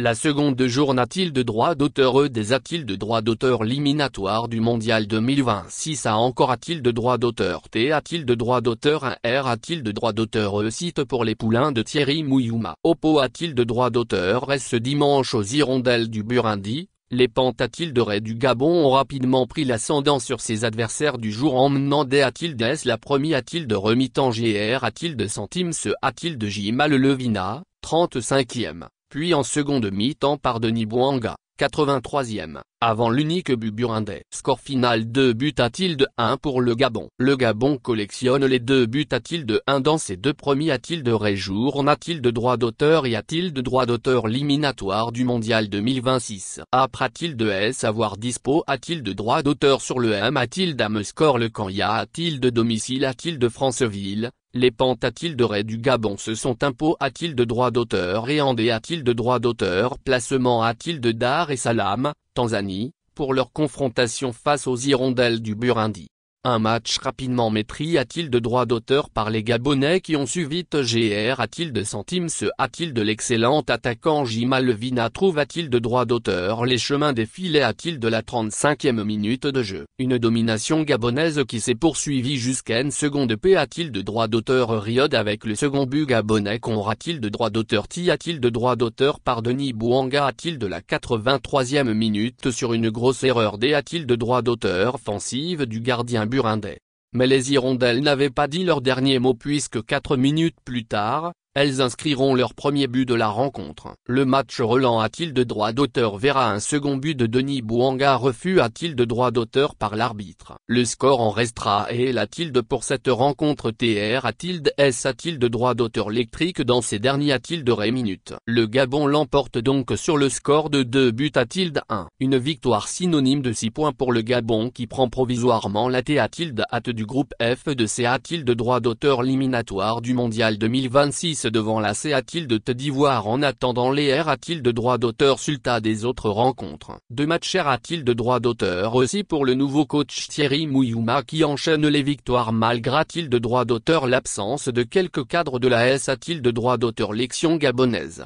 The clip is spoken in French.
La seconde journée de droit d'auteur E des a-t-il de droit d'auteur liminatoire du mondial 2026 A encore a-t-il de droit d'auteur T a-t-il de droit d'auteur 1 R a-t-il de droit d'auteur E site pour les poulains de Thierry Mouyouma Oppo a-t-il de droit d'auteur S ce dimanche aux hirondelles du Burundi les a-t-il de raid du Gabon ont rapidement pris l'ascendant sur ses adversaires du jour emmenant des Atildes S la première remit en GR a-t-il de Centimes ce a-t-il de Mal Levina, 35e puis en seconde mi-temps par Denis Bouanga, 83e, avant l'unique but burundais. Score final 2 buts à tilde 1 pour le Gabon. Le Gabon collectionne les deux buts à tilde 1 dans ses deux premiers à tilde t il de droit d'auteur et a-t-il de droit d'auteur liminatoire du mondial 2026. Après à tilde S avoir dispo A-t-il de droit d'auteur sur le M à tilde à me score le t à de domicile à tilde Franceville, les pentes à de du Gabon se sont impôts à de droit d'auteur et andé à de droit d'auteur placement à de Dar et Salam, Tanzanie, pour leur confrontation face aux hirondelles du Burundi. Un match rapidement maîtris a-t-il de droit d'auteur par les Gabonais qui ont suivi GR a-t-il de centimes ce a-t-il de l'excellent attaquant Jim Levina trouve-t-il de droit d'auteur les chemins des filets a-t-il de la 35e minute de jeu Une domination gabonaise qui s'est poursuivie jusqu'à une seconde P a-t-il de droit d'auteur Riode avec le second but gabonais aura t il de droit d'auteur T a-t-il de droit d'auteur par Denis Bouanga a-t-il de la 83e minute sur une grosse erreur D a-t-il de droit d'auteur offensive du gardien mais les hirondelles n'avaient pas dit leur dernier mot puisque quatre minutes plus tard, elles inscriront leur premier but de la rencontre. Le match Roland a droit d'auteur verra un second but de Denis Bouanga refus a-t-il de droit d'auteur par l'arbitre. Le score en restera et la tilde pour cette rencontre TR a S a droit d'auteur électrique dans ces derniers a Le Gabon l'emporte donc sur le score de 2 buts à tilde 1. Une victoire synonyme de 6 points pour le Gabon qui prend provisoirement la T à tilde hâte du groupe F de C à tilde droit d'auteur éliminatoire du mondial 2026 devant la de Teddy d'Ivoire en attendant les R a-t-il de droit d'auteur sultat des autres rencontres. De matchs R a-t-il de droit d'auteur aussi pour le nouveau coach Thierry Mouyuma qui enchaîne les victoires malgré a-t-il de droit d'auteur l'absence de quelques cadres de la S a-t-il de droit d'auteur l'action gabonaise.